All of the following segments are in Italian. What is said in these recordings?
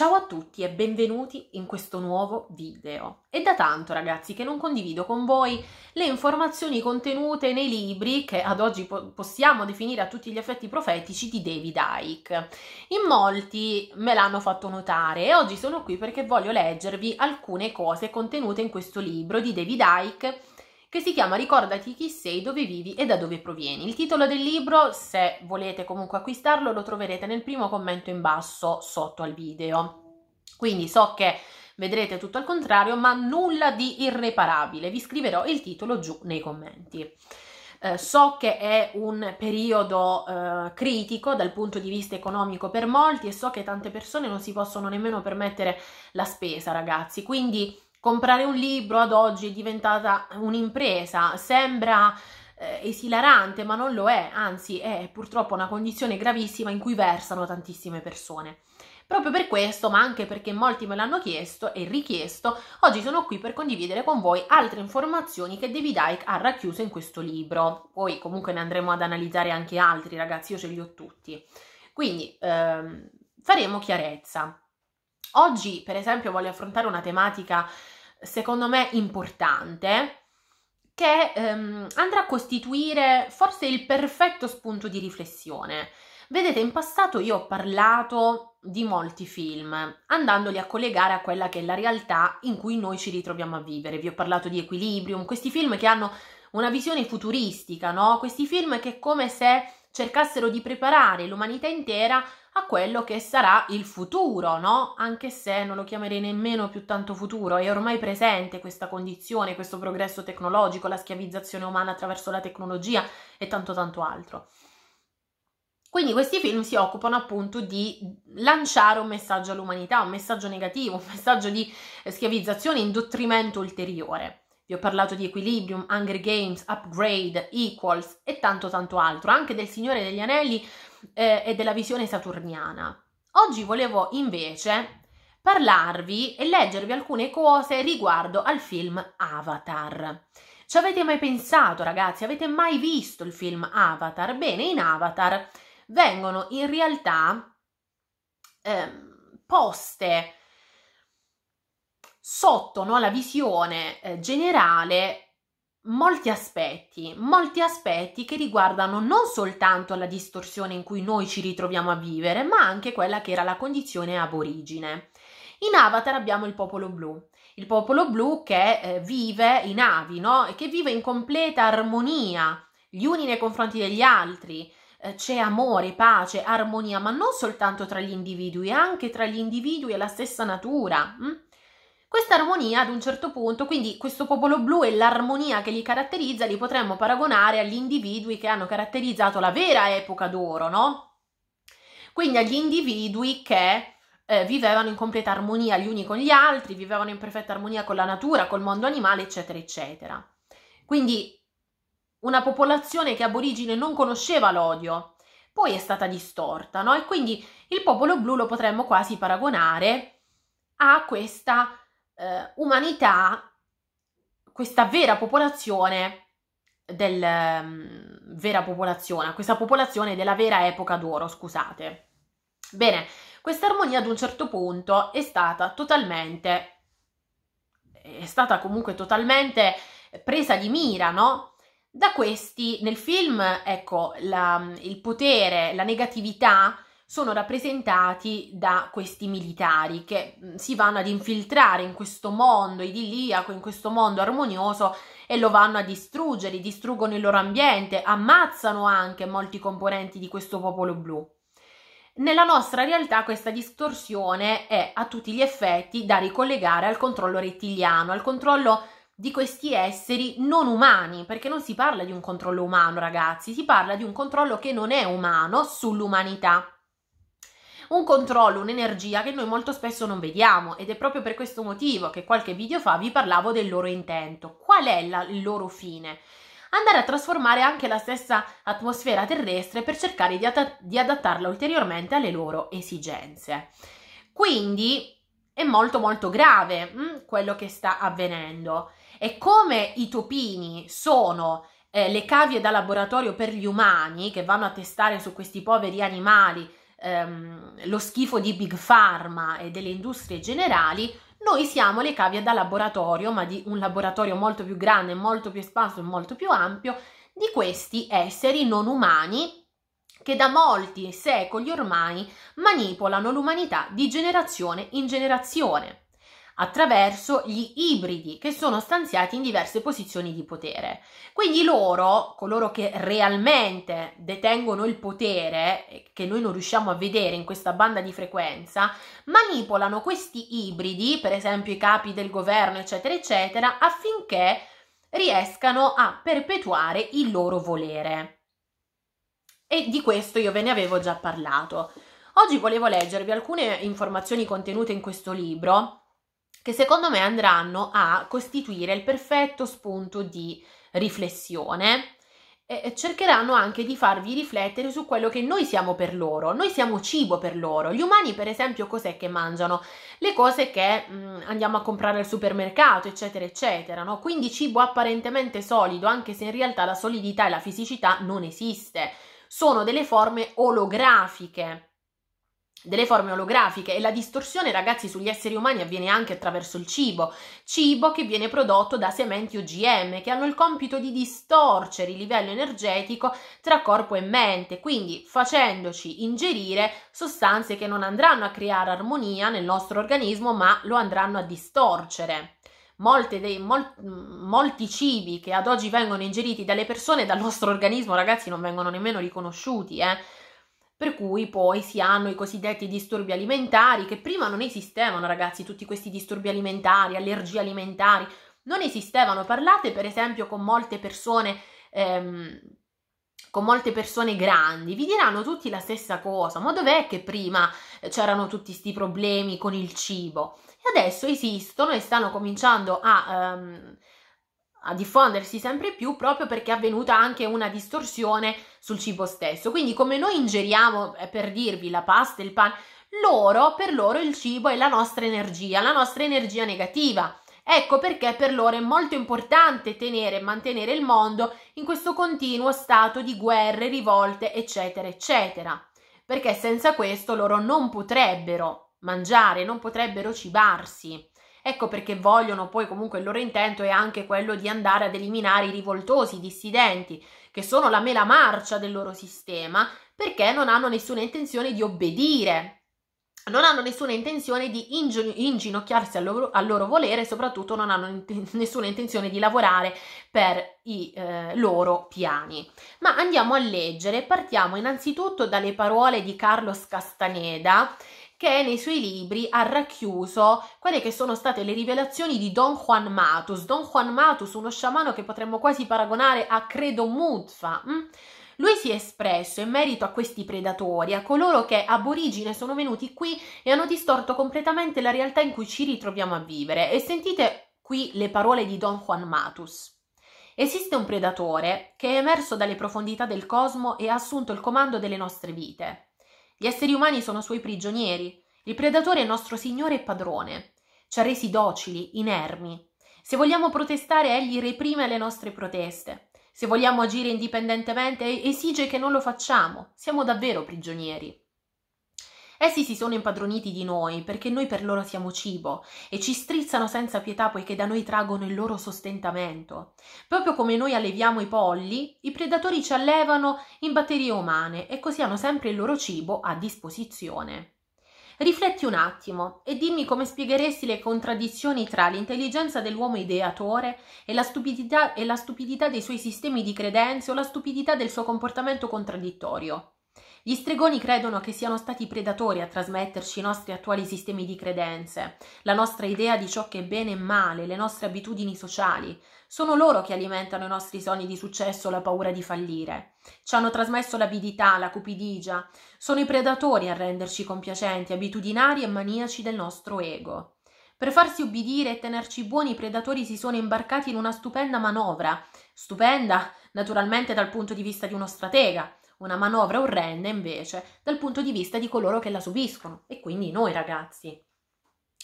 Ciao a tutti e benvenuti in questo nuovo video. È da tanto ragazzi che non condivido con voi le informazioni contenute nei libri che ad oggi po- possiamo definire a tutti gli effetti profetici di David Icke. In molti me l'hanno fatto notare e oggi sono qui perché voglio leggervi alcune cose contenute in questo libro di David Icke che si chiama Ricordati chi sei, dove vivi e da dove provieni. Il titolo del libro, se volete comunque acquistarlo, lo troverete nel primo commento in basso sotto al video. Quindi so che vedrete tutto al contrario, ma nulla di irreparabile. Vi scriverò il titolo giù nei commenti. Eh, so che è un periodo eh, critico dal punto di vista economico per molti e so che tante persone non si possono nemmeno permettere la spesa, ragazzi. Quindi comprare un libro ad oggi è diventata un'impresa, sembra eh, esilarante ma non lo è, anzi è purtroppo una condizione gravissima in cui versano tantissime persone. Proprio per questo, ma anche perché molti me l'hanno chiesto e richiesto, oggi sono qui per condividere con voi altre informazioni che David Icke ha racchiuso in questo libro. Poi comunque ne andremo ad analizzare anche altri, ragazzi, io ce li ho tutti. Quindi ehm, faremo chiarezza. Oggi, per esempio, voglio affrontare una tematica secondo me importante che ehm, andrà a costituire forse il perfetto spunto di riflessione. Vedete, in passato io ho parlato di molti film, andandoli a collegare a quella che è la realtà in cui noi ci ritroviamo a vivere. Vi ho parlato di Equilibrium, questi film che hanno una visione futuristica, no? Questi film che è come se cercassero di preparare l'umanità intera a quello che sarà il futuro, no? Anche se non lo chiamerei nemmeno più tanto futuro, è ormai presente questa condizione, questo progresso tecnologico, la schiavizzazione umana attraverso la tecnologia e tanto tanto altro. Quindi questi film si occupano appunto di lanciare un messaggio all'umanità, un messaggio negativo, un messaggio di eh, schiavizzazione, indottrimento ulteriore. Vi ho parlato di Equilibrium, Hunger Games, Upgrade, Equals e tanto tanto altro, anche del Signore degli Anelli eh, e della visione saturniana. Oggi volevo invece parlarvi e leggervi alcune cose riguardo al film Avatar. Ci avete mai pensato, ragazzi? Avete mai visto il film Avatar? Bene, in Avatar vengono in realtà eh, poste sotto no, la visione eh, generale molti aspetti, molti aspetti che riguardano non soltanto la distorsione in cui noi ci ritroviamo a vivere, ma anche quella che era la condizione aborigine. In Avatar abbiamo il popolo blu, il popolo blu che eh, vive in avi, no? E che vive in completa armonia, gli uni nei confronti degli altri. Eh, c'è amore, pace, armonia, ma non soltanto tra gli individui, anche tra gli individui e la stessa natura. Hm? Questa armonia ad un certo punto, quindi questo popolo blu e l'armonia che li caratterizza, li potremmo paragonare agli individui che hanno caratterizzato la vera epoca d'oro, no? Quindi agli individui che eh, vivevano in completa armonia gli uni con gli altri, vivevano in perfetta armonia con la natura, col mondo animale, eccetera, eccetera. Quindi una popolazione che ab origine non conosceva l'odio, poi è stata distorta, no? E quindi il popolo blu lo potremmo quasi paragonare a questa eh, umanità, questa vera popolazione del um, vera popolazione, questa popolazione della vera epoca d'oro, scusate. Bene, questa armonia ad un certo punto è stata totalmente è stata comunque totalmente presa di mira, no? Da questi nel film, ecco, la, mm, il potere, la negatività sono rappresentati da questi militari che mm, si vanno ad infiltrare in questo mondo idilliaco, in questo mondo armonioso e lo vanno a distruggere, distruggono il loro ambiente, ammazzano anche molti componenti di questo popolo blu. Nella nostra realtà questa distorsione è a tutti gli effetti da ricollegare al controllo rettiliano, al controllo di questi esseri non umani, perché non si parla di un controllo umano, ragazzi, si parla di un controllo che non è umano sull'umanità un controllo, un'energia che noi molto spesso non vediamo ed è proprio per questo motivo che qualche video fa vi parlavo del loro intento. Qual è la, il loro fine? andare a trasformare anche la stessa atmosfera terrestre per cercare di, at- di, adattarla ulteriormente alle loro esigenze. Quindi è molto molto grave mh, mm, quello che sta avvenendo e come i topini sono eh, le cavie da laboratorio per gli umani che vanno a testare su questi poveri animali ehm, lo schifo di Big Pharma e delle industrie generali, noi siamo le cavie da laboratorio, ma di un laboratorio molto più grande, molto più espanso e molto più ampio, di questi esseri non umani che da molti secoli ormai manipolano l'umanità di generazione in generazione attraverso gli ibridi che sono stanziati in diverse posizioni di potere. Quindi loro, coloro che realmente detengono il potere, che noi non riusciamo a vedere in questa banda di frequenza, manipolano questi ibridi, per esempio i capi del governo, eccetera, eccetera, affinché riescano a perpetuare il loro volere. E di questo io ve ne avevo già parlato. Oggi volevo leggervi alcune informazioni contenute in questo libro che secondo me andranno a costituire il perfetto spunto di riflessione e cercheranno anche di farvi riflettere su quello che noi siamo per loro, noi siamo cibo per loro. Gli umani, per esempio, cos'è che mangiano? Le cose che mh, mm, andiamo a comprare al supermercato, eccetera, eccetera, no? Quindi cibo apparentemente solido, anche se in realtà la solidità e la fisicità non esiste. Sono delle forme olografiche delle forme olografiche e la distorsione, ragazzi, sugli esseri umani avviene anche attraverso il cibo, cibo che viene prodotto da sementi OGM che hanno il compito di distorcere il livello energetico tra corpo e mente, quindi facendoci ingerire sostanze che non andranno a creare armonia nel nostro organismo, ma lo andranno a distorcere. Dei, mol, mm, molti cibi che ad oggi vengono ingeriti dalle persone dal nostro organismo, ragazzi, non vengono nemmeno riconosciuti, eh per cui poi si hanno i cosiddetti disturbi alimentari che prima non esistevano, ragazzi, tutti questi disturbi alimentari, allergie alimentari, non esistevano. Parlate per esempio con molte persone ehm, con molte persone grandi, vi diranno tutti la stessa cosa, ma dov'è che prima eh, c'erano tutti questi problemi con il cibo? E adesso esistono e stanno cominciando a, um, a diffondersi sempre più proprio perché è avvenuta anche una distorsione sul cibo stesso. Quindi come noi ingeriamo, eh, per dirvi, la pasta, il pan, loro, per loro il cibo è la nostra energia, la nostra energia negativa. Ecco perché per loro è molto importante tenere e mantenere il mondo in questo continuo stato di guerre, rivolte, eccetera, eccetera. Perché senza questo loro non potrebbero mangiare, non potrebbero cibarsi. Ecco perché vogliono poi comunque il loro intento è anche quello di andare ad eliminare i rivoltosi, i dissidenti, che sono la mela marcia del loro sistema, perché non hanno nessuna intenzione di obbedire. Non hanno nessuna intenzione di inginocchiarsi al loro, al loro, volere e soprattutto non hanno int- nessuna intenzione di lavorare per i eh, loro piani. Ma andiamo a leggere, partiamo innanzitutto dalle parole di Carlos Castaneda che nei suoi libri ha racchiuso quelle che sono state le rivelazioni di Don Juan Matus. Don Juan Matus, uno sciamano che potremmo quasi paragonare a Credo Mutfa. Mm? Lui si è espresso in merito a questi predatori, a coloro che ab origine sono venuti qui e hanno distorto completamente la realtà in cui ci ritroviamo a vivere. E sentite qui le parole di Don Juan Matus. Esiste un predatore che è emerso dalle profondità del cosmo e ha assunto il comando delle nostre vite. Gli esseri umani sono suoi prigionieri. Il predatore è nostro signore e padrone. Ci ha resi docili, inermi. Se vogliamo protestare, egli reprime le nostre proteste. Se vogliamo agire indipendentemente, esige che non lo facciamo. Siamo davvero prigionieri. Essi eh si sono impadroniti di noi, perché noi per loro siamo cibo, e ci strizzano senza pietà poiché da noi traggono il loro sostentamento. Proprio come noi alleviamo i polli, i predatori ci allevano in batterie umane e così hanno sempre il loro cibo a disposizione. Rifletti un attimo e dimmi come spiegheresti le contraddizioni tra l'intelligenza dell'uomo ideatore e la, stupidità, e la stupidità dei suoi sistemi di credenze o la stupidità del suo comportamento contraddittorio. Gli stregoni credono che siano stati i predatori a trasmetterci i nostri attuali sistemi di credenze, la nostra idea di ciò che è bene e male, le nostre abitudini sociali. Sono loro che alimentano i nostri sogni di successo, la paura di fallire. Ci hanno trasmesso l'avidità, la cupidigia. Sono i predatori a renderci compiacenti, abitudinari e maniaci del nostro ego. Per farsi ubbidire e tenerci buoni, i predatori si sono imbarcati in una stupenda manovra, stupenda naturalmente dal punto di vista di uno stratega, una manovra orrenda invece dal punto di vista di coloro che la subiscono, e quindi noi ragazzi.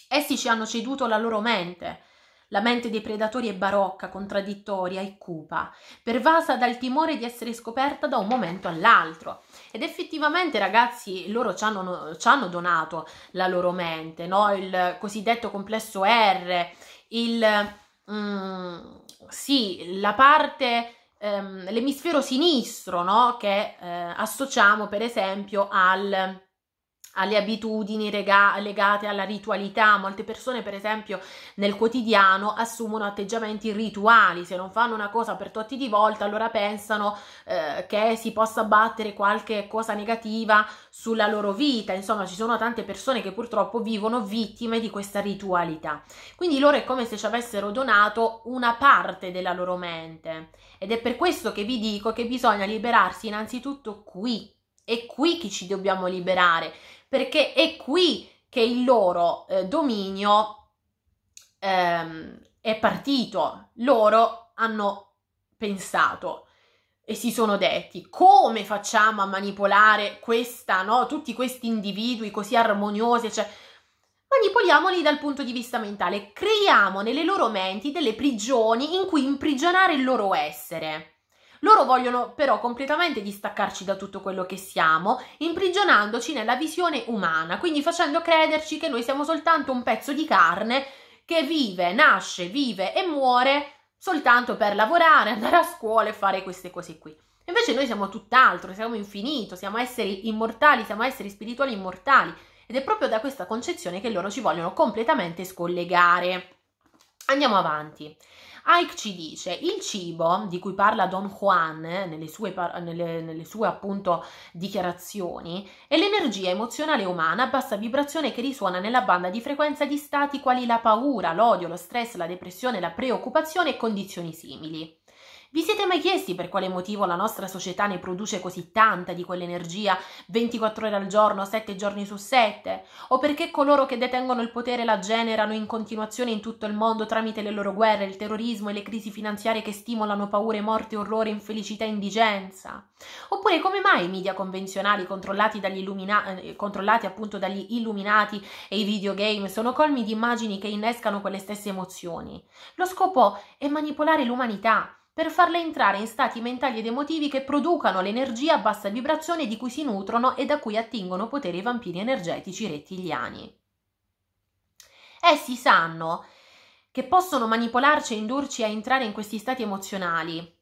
Essi ci hanno ceduto la loro mente, la mente dei predatori è barocca, contraddittoria e cupa, pervasa dal timore di essere scoperta da un momento all'altro. Ed effettivamente, ragazzi, loro ci hanno, ci hanno donato la loro mente, no? il cosiddetto complesso R, il, mm, sì, la parte ehm, l'emisfero sinistro, no? che eh, associamo per esempio al alle abitudini rega- legate alla ritualità. Molte persone, per esempio, nel quotidiano assumono atteggiamenti rituali. Se non fanno una cosa per tutti di volta, allora pensano eh, che si possa battere qualche cosa negativa sulla loro vita. Insomma, ci sono tante persone che purtroppo vivono vittime di questa ritualità. Quindi loro è come se ci avessero donato una parte della loro mente. Ed è per questo che vi dico che bisogna liberarsi innanzitutto qui. È qui che ci dobbiamo liberare, perché è qui che il loro eh, dominio ehm, è partito. Loro hanno pensato e si sono detti come facciamo a manipolare questa, no? tutti questi individui così armoniosi, cioè manipoliamoli dal punto di vista mentale, creiamo nelle loro menti delle prigioni in cui imprigionare il loro essere. Loro vogliono però completamente distaccarci da tutto quello che siamo, imprigionandoci nella visione umana, quindi facendo crederci che noi siamo soltanto un pezzo di carne che vive, nasce, vive e muore soltanto per lavorare, andare a scuola e fare queste cose qui. Invece noi siamo tutt'altro, siamo infinito, siamo esseri immortali, siamo esseri spirituali immortali ed è proprio da questa concezione che loro ci vogliono completamente scollegare. Andiamo avanti. Ike ci dice, il cibo di cui parla Don Juan eh, nelle, sue nelle, nelle sue, appunto dichiarazioni è l'energia emozionale umana a bassa vibrazione che risuona nella banda di frequenza di stati quali la paura, l'odio, lo stress, la depressione, la preoccupazione e condizioni simili. Vi siete mai chiesti per quale motivo la nostra società ne produce così tanta di quell'energia 24 ore al giorno, 7 giorni su 7? O perché coloro che detengono il potere la generano in continuazione in tutto il mondo tramite le loro guerre, il terrorismo e le crisi finanziarie che stimolano paure, morte, orrore, infelicità e indigenza? Oppure come mai i media convenzionali controllati, dagli illumina- eh, controllati appunto dagli illuminati e i videogame sono colmi di immagini che innescano quelle stesse emozioni? Lo scopo è manipolare l'umanità per farle entrare in stati mentali ed emotivi che producano l'energia a bassa vibrazione di cui si nutrono e da cui attingono potere i vampiri energetici rettiliani. Essi eh, sanno che possono manipolarci e indurci a entrare in questi stati emozionali.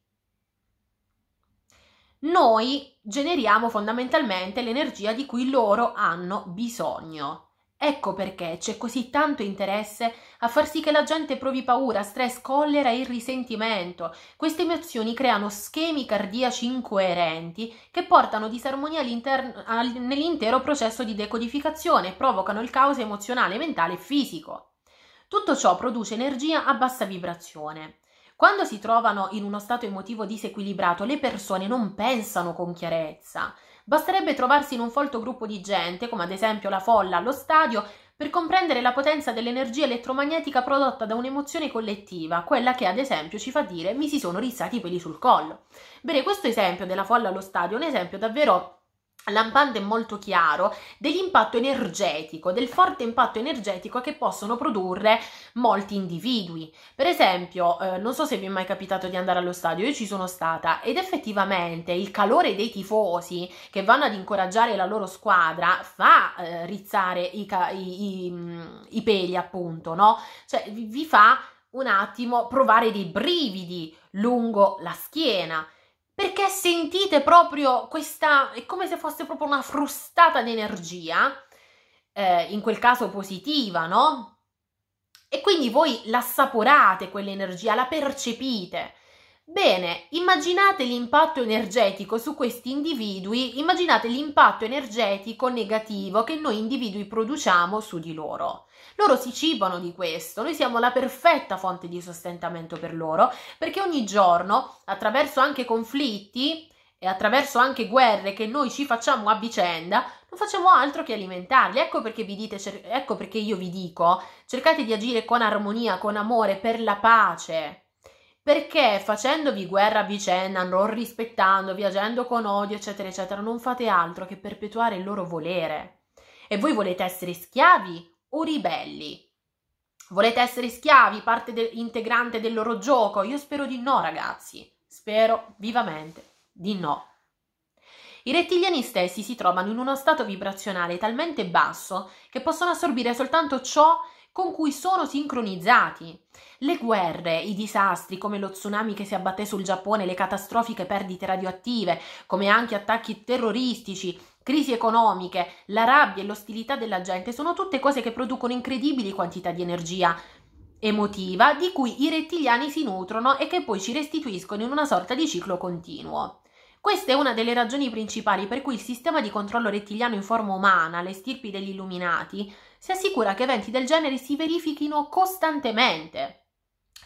Noi generiamo fondamentalmente l'energia di cui loro hanno bisogno. Ecco perché c'è così tanto interesse a far sì che la gente provi paura, stress, collera e risentimento. Queste emozioni creano schemi cardiaci incoerenti che portano disarmonia nell'intero processo di decodificazione e provocano il caos emozionale, mentale e fisico. Tutto ciò produce energia a bassa vibrazione. Quando si trovano in uno stato emotivo disequilibrato, le persone non pensano con chiarezza, Basterebbe trovarsi in un folto gruppo di gente, come ad esempio la folla allo stadio, per comprendere la potenza dell'energia elettromagnetica prodotta da un'emozione collettiva, quella che ad esempio ci fa dire mi si sono rizzati i peli sul collo. Bene, questo esempio della folla allo stadio è un esempio davvero lampante e molto chiaro dell'impatto energetico, del forte impatto energetico che possono produrre molti individui. Per esempio, eh, non so se vi è mai capitato di andare allo stadio, io ci sono stata ed effettivamente il calore dei tifosi che vanno ad incoraggiare la loro squadra fa eh, rizzare i, ca- i, i, mm, i, peli, appunto, no? Cioè vi fa un attimo provare dei brividi lungo la schiena perché sentite proprio questa, è come se fosse proprio una frustata di energia, eh, in quel caso positiva, no? E quindi voi l'assaporate quell'energia, la percepite Bene, immaginate l'impatto energetico su questi individui, immaginate l'impatto energetico negativo che noi individui produciamo su di loro. Loro si cibano di questo, noi siamo la perfetta fonte di sostentamento per loro, perché ogni giorno, attraverso anche conflitti e attraverso anche guerre che noi ci facciamo a vicenda, non facciamo altro che alimentarli. Ecco perché, dite, ecco perché io vi dico, cercate di agire con armonia, con amore, per la pace perché facendovi guerra a vicenda, non rispettandovi, agendo con odio, eccetera, eccetera, non fate altro che perpetuare il loro volere. E voi volete essere schiavi o ribelli? Volete essere schiavi, parte de- integrante del loro gioco? Io spero di no, ragazzi. Spero vivamente di no. I rettiliani stessi si trovano in uno stato vibrazionale talmente basso che possono assorbire soltanto ciò che con cui sono sincronizzati. Le guerre, i disastri come lo tsunami che si abbatté sul Giappone, le catastrofiche perdite radioattive, come anche attacchi terroristici, crisi economiche, la rabbia e l'ostilità della gente, sono tutte cose che producono incredibili quantità di energia emotiva di cui i rettiliani si nutrono e che poi ci restituiscono in una sorta di ciclo continuo. Questa è una delle ragioni principali per cui il sistema di controllo rettiliano in forma umana, le stirpi degli illuminati, si assicura che eventi del genere si verifichino costantemente.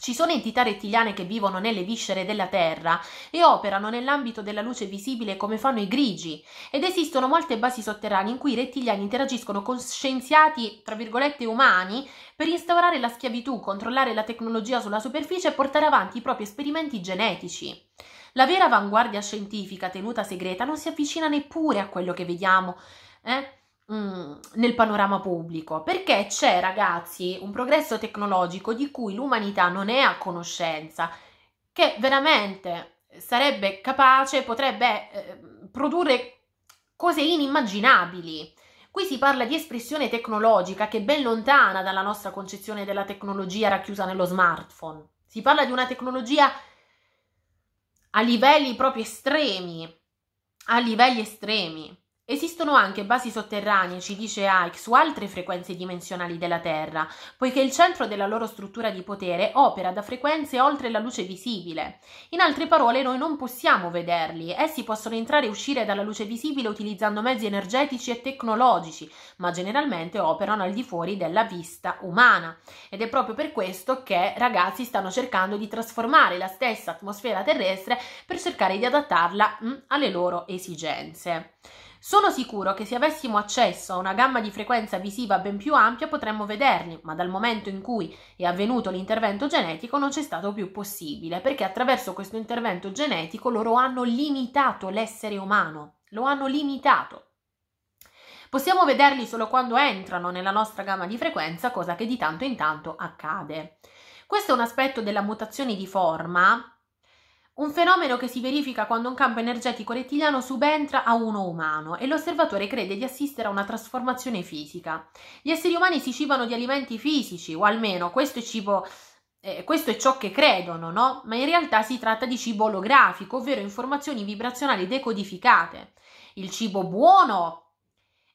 Ci sono entità rettiliane che vivono nelle viscere della Terra e operano nell'ambito della luce visibile come fanno i grigi, ed esistono molte basi sotterranee in cui i rettiliani interagiscono con scienziati, tra virgolette, umani per instaurare la schiavitù, controllare la tecnologia sulla superficie e portare avanti i propri esperimenti genetici. La vera avanguardia scientifica tenuta segreta non si avvicina neppure a quello che vediamo, eh? Mm, nel panorama pubblico perché c'è ragazzi un progresso tecnologico di cui l'umanità non è a conoscenza che veramente sarebbe capace potrebbe eh, produrre cose inimmaginabili qui si parla di espressione tecnologica che è ben lontana dalla nostra concezione della tecnologia racchiusa nello smartphone si parla di una tecnologia a livelli proprio estremi a livelli estremi Esistono anche basi sotterranee, ci dice Ike, su altre frequenze dimensionali della Terra, poiché il centro della loro struttura di potere opera da frequenze oltre la luce visibile. In altre parole, noi non possiamo vederli, essi possono entrare e uscire dalla luce visibile utilizzando mezzi energetici e tecnologici, ma generalmente operano al di fuori della vista umana. Ed è proprio per questo che ragazzi stanno cercando di trasformare la stessa atmosfera terrestre per cercare di adattarla mh, mm, alle loro esigenze. Sono sicuro che se avessimo accesso a una gamma di frequenza visiva ben più ampia potremmo vederli, ma dal momento in cui è avvenuto l'intervento genetico non c'è stato più possibile, perché attraverso questo intervento genetico loro hanno limitato l'essere umano, lo hanno limitato. Possiamo vederli solo quando entrano nella nostra gamma di frequenza, cosa che di tanto in tanto accade. Questo è un aspetto della mutazione di forma un fenomeno che si verifica quando un campo energetico rettiliano subentra a uno umano e l'osservatore crede di assistere a una trasformazione fisica. Gli esseri umani si cibano di alimenti fisici, o almeno questo è cibo eh, questo è ciò che credono, no? Ma in realtà si tratta di cibo olografico, ovvero informazioni vibrazionali decodificate. Il cibo buono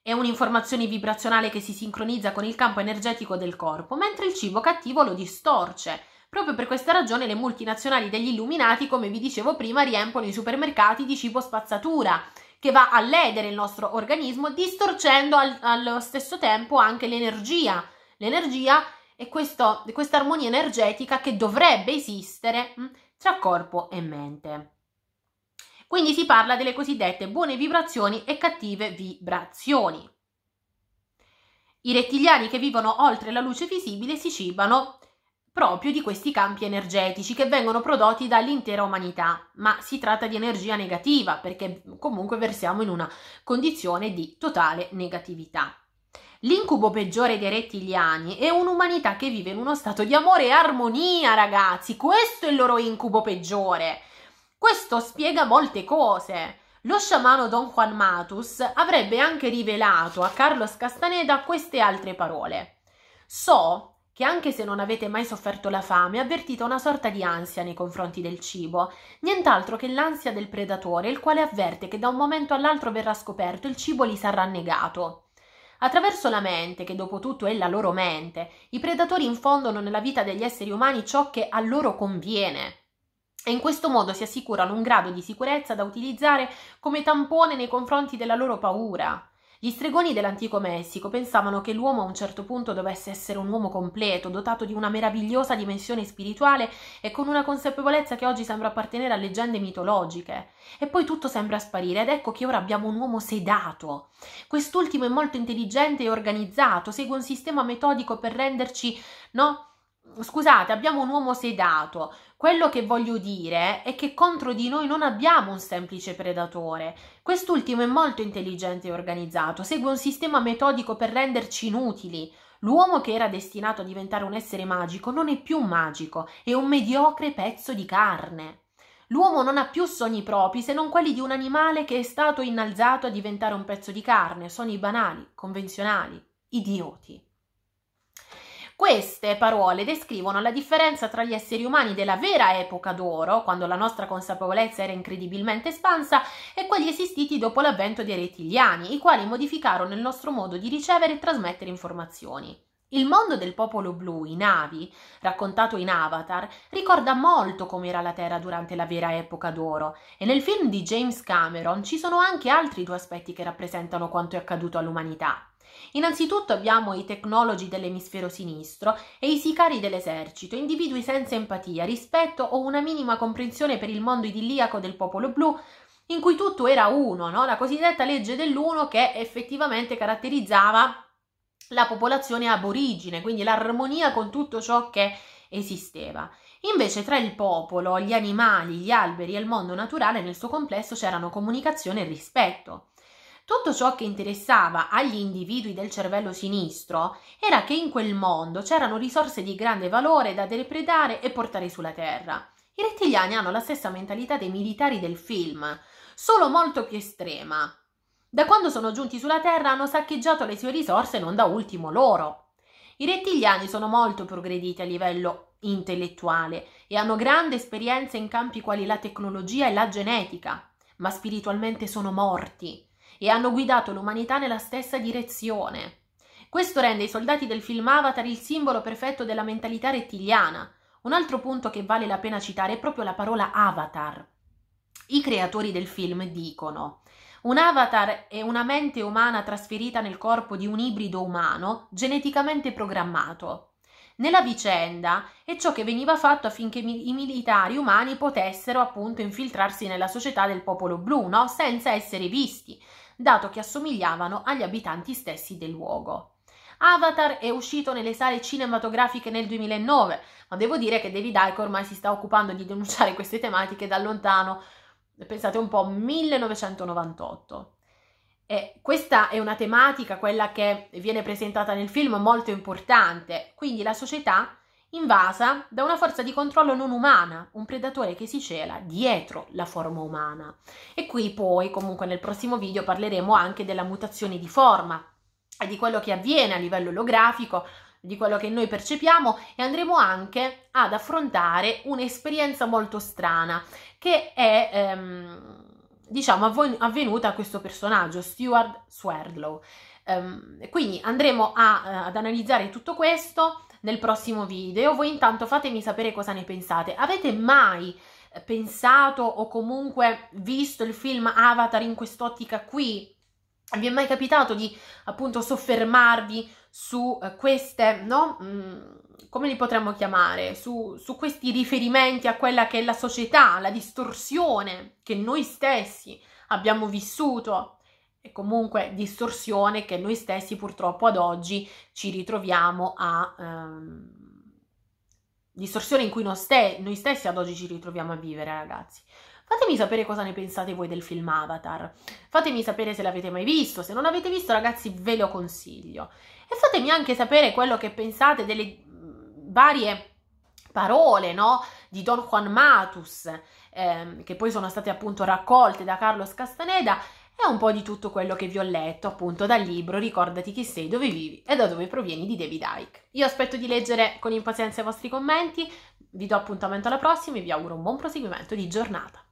è un'informazione vibrazionale che si sincronizza con il campo energetico del corpo, mentre il cibo cattivo lo distorce Proprio per questa ragione le multinazionali degli illuminati, come vi dicevo prima, riempiono i supermercati di cibo spazzatura che va a ledere il nostro organismo distorcendo al, allo stesso tempo anche l'energia. L'energia è questa armonia energetica che dovrebbe esistere hm, tra corpo e mente. Quindi si parla delle cosiddette buone vibrazioni e cattive vibrazioni. I rettiliani che vivono oltre la luce visibile si cibano proprio di questi campi energetici che vengono prodotti dall'intera umanità, ma si tratta di energia negativa perché comunque versiamo in una condizione di totale negatività. L'incubo peggiore dei rettiliani è un'umanità che vive in uno stato di amore e armonia, ragazzi, questo è il loro incubo peggiore. Questo spiega molte cose. Lo sciamano Don Juan Matus avrebbe anche rivelato a Carlos Castaneda queste altre parole. So che anche se non avete mai sofferto la fame, avvertite una sorta di ansia nei confronti del cibo, nient'altro che l'ansia del predatore, il quale avverte che da un momento all'altro verrà scoperto il cibo gli sarà negato. Attraverso la mente, che dopo tutto è la loro mente, i predatori infondono nella vita degli esseri umani ciò che a loro conviene. E in questo modo si assicurano un grado di sicurezza da utilizzare come tampone nei confronti della loro paura. Gli stregoni dell'antico Messico pensavano che l'uomo a un certo punto dovesse essere un uomo completo, dotato di una meravigliosa dimensione spirituale e con una consapevolezza che oggi sembra appartenere a leggende mitologiche. E poi tutto sembra sparire ed ecco che ora abbiamo un uomo sedato. Quest'ultimo è molto intelligente e organizzato, segue un sistema metodico per renderci, no? scusate, abbiamo un uomo sedato. Quello che voglio dire è che contro di noi non abbiamo un semplice predatore. Quest'ultimo è molto intelligente e organizzato, segue un sistema metodico per renderci inutili. L'uomo che era destinato a diventare un essere magico non è più magico, è un mediocre pezzo di carne. L'uomo non ha più sogni propri se non quelli di un animale che è stato innalzato a diventare un pezzo di carne, sogni banali, convenzionali, idioti. Queste parole descrivono la differenza tra gli esseri umani della vera epoca d'oro, quando la nostra consapevolezza era incredibilmente espansa, e quelli esistiti dopo l'avvento dei rettiliani, i quali modificarono il nostro modo di ricevere e trasmettere informazioni. Il mondo del popolo blu, i Navi, raccontato in Avatar, ricorda molto com'era la Terra durante la vera epoca d'oro e nel film di James Cameron ci sono anche altri due aspetti che rappresentano quanto è accaduto all'umanità. Innanzitutto abbiamo i tecnologi dell'emisfero sinistro e i sicari dell'esercito, individui senza empatia, rispetto o una minima comprensione per il mondo idilliaco del popolo blu, in cui tutto era uno, no? la cosiddetta legge dell'uno che effettivamente caratterizzava la popolazione aborigine, quindi l'armonia con tutto ciò che esisteva. Invece tra il popolo, gli animali, gli alberi e il mondo naturale nel suo complesso c'erano comunicazione e rispetto. Tutto ciò che interessava agli individui del cervello sinistro era che in quel mondo c'erano risorse di grande valore da depredare e portare sulla Terra. I rettiliani hanno la stessa mentalità dei militari del film, solo molto più estrema. Da quando sono giunti sulla Terra hanno saccheggiato le sue risorse, non da ultimo loro. I rettiliani sono molto progrediti a livello intellettuale e hanno grande esperienza in campi quali la tecnologia e la genetica, ma spiritualmente sono morti e hanno guidato l'umanità nella stessa direzione. Questo rende i soldati del film Avatar il simbolo perfetto della mentalità rettiliana. Un altro punto che vale la pena citare è proprio la parola avatar. I creatori del film dicono un avatar è una mente umana trasferita nel corpo di un ibrido umano geneticamente programmato. Nella vicenda è ciò che veniva fatto affinché i militari umani potessero appunto infiltrarsi nella società del popolo blu, no? senza essere visti, dato che assomigliavano agli abitanti stessi del luogo. Avatar è uscito nelle sale cinematografiche nel 2009, ma devo dire che David Icke ormai si sta occupando di denunciare queste tematiche da lontano, pensate un po', 1998. E questa è una tematica, quella che viene presentata nel film, molto importante, quindi la società invasa da una forza di controllo non umana, un predatore che si cela dietro la forma umana. E qui poi, comunque nel prossimo video parleremo anche della mutazione di forma e di quello che avviene a livello olografico di quello che noi percepiamo e andremo anche ad affrontare un'esperienza molto strana che è ehm, diciamo avven- avvenuta a questo personaggio Stuart Swerdlow. Um, quindi andremo a, eh, ad analizzare tutto questo nel prossimo video. Voi intanto fatemi sapere cosa ne pensate. Avete mai eh, pensato o comunque visto il film Avatar in quest'ottica qui? Vi è mai capitato di appunto soffermarvi su eh, queste, no? Mm, come li potremmo chiamare? Su, su questi riferimenti a quella che è la società, la distorsione che noi stessi abbiamo vissuto e comunque distorsione che noi stessi purtroppo ad oggi ci ritroviamo a... Ehm, distorsione in cui noi, ste- noi stessi ad oggi ci ritroviamo a vivere, ragazzi. Fatemi sapere cosa ne pensate voi del film Avatar. Fatemi sapere se l'avete mai visto. Se non l'avete visto, ragazzi, ve lo consiglio. E fatemi anche sapere quello che pensate delle varie parole, no? Di Don Juan Matus, ehm, che poi sono state appunto raccolte da Carlos Castaneda è un po' di tutto quello che vi ho letto, appunto, dal libro Ricordati chi sei, dove vivi e da dove provieni di David Icke. Io aspetto di leggere con impazienza i vostri commenti, vi do appuntamento alla prossima e vi auguro un buon proseguimento di giornata.